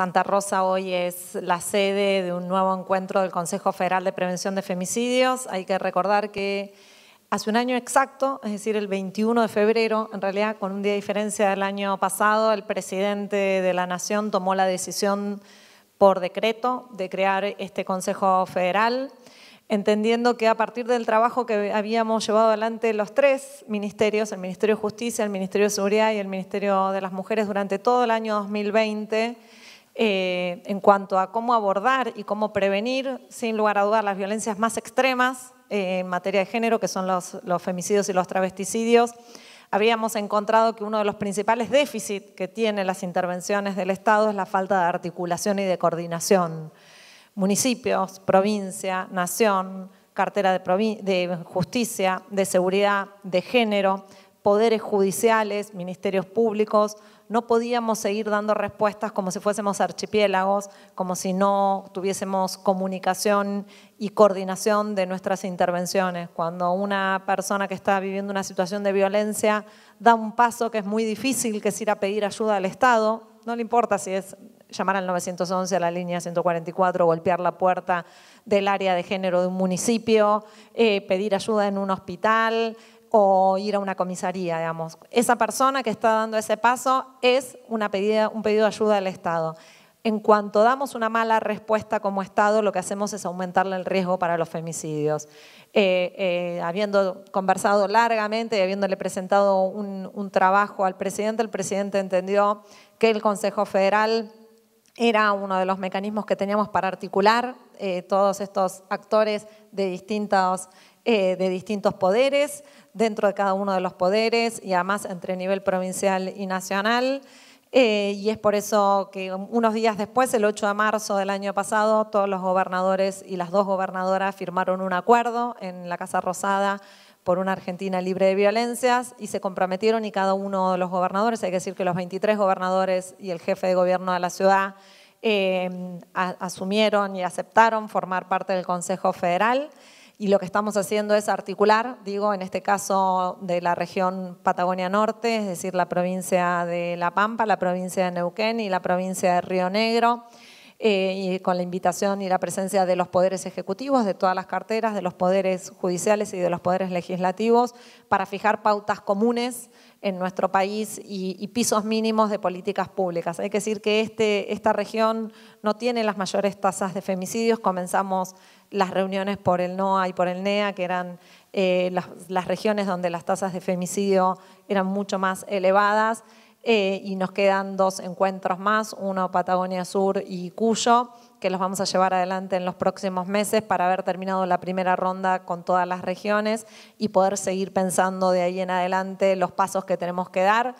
Santa Rosa hoy es la sede de un nuevo encuentro del Consejo Federal de Prevención de Femicidios. Hay que recordar que hace un año exacto, es decir, el 21 de febrero, en realidad con un día de diferencia del año pasado, el presidente de la Nación tomó la decisión por decreto de crear este Consejo Federal, entendiendo que a partir del trabajo que habíamos llevado adelante los tres ministerios, el Ministerio de Justicia, el Ministerio de Seguridad y el Ministerio de las Mujeres durante todo el año 2020, eh, en cuanto a cómo abordar y cómo prevenir, sin lugar a dudas, las violencias más extremas eh, en materia de género, que son los, femicidios y los travesticidios, habíamos encontrado que uno de los principales déficits que tienen las intervenciones del Estado es la falta de articulación y de coordinación. Municipios, provincia, nación, cartera de, de, justicia, de seguridad, de género, poderes judiciales, ministerios públicos, no podíamos seguir dando respuestas como si fuésemos archipiélagos, como si no tuviésemos comunicación y coordinación de nuestras intervenciones. Cuando una persona que está viviendo una situación de violencia da un paso que es muy difícil, que es ir a pedir ayuda al Estado, no le importa si es llamar al 911, a la línea 144, golpear la puerta del área de género de un municipio, eh, pedir ayuda en un hospital, o ir a una comisaría, digamos. Esa persona que está dando ese paso es una un pedido de ayuda del Estado. En cuanto damos una mala respuesta como Estado, lo que hacemos es aumentarle el riesgo para los femicidios. Eh, eh, habiendo conversado largamente y habiéndole presentado un, trabajo al presidente, el presidente entendió que el Consejo Federal era uno de los mecanismos que teníamos para articular eh, todos estos actores de distintos eh, de distintos poderes, dentro de cada uno de los poderes y además entre nivel provincial y nacional. Eh, y es por eso que unos días después, el 8 de marzo del año pasado, todos los gobernadores y las dos gobernadoras firmaron un acuerdo en la Casa Rosada por una Argentina libre de violencias y se comprometieron y cada uno de los gobernadores, hay que decir que los 23 gobernadores y el jefe de gobierno de la ciudad eh, asumieron y aceptaron formar parte del Consejo Federal y lo que estamos haciendo es articular, digo, en este caso de la región Patagonia Norte, es decir, la provincia de La Pampa, la provincia de Neuquén y la provincia de Río Negro. Eh, y con la invitación y la presencia de los poderes ejecutivos, de todas las carteras, de los poderes judiciales y de los poderes legislativos, para fijar pautas comunes en nuestro país y, pisos mínimos de políticas públicas. Hay que decir que este, esta región no tiene las mayores tasas de femicidios. Comenzamos las reuniones por el NOA y por el NEA, que eran eh, las regiones donde las tasas de femicidio eran mucho más elevadas. Eh, y nos quedan dos encuentros más, uno Patagonia Sur y Cuyo, que los vamos a llevar adelante en los próximos meses para haber terminado la primera ronda con todas las regiones y poder seguir pensando de ahí en adelante los pasos que tenemos que dar.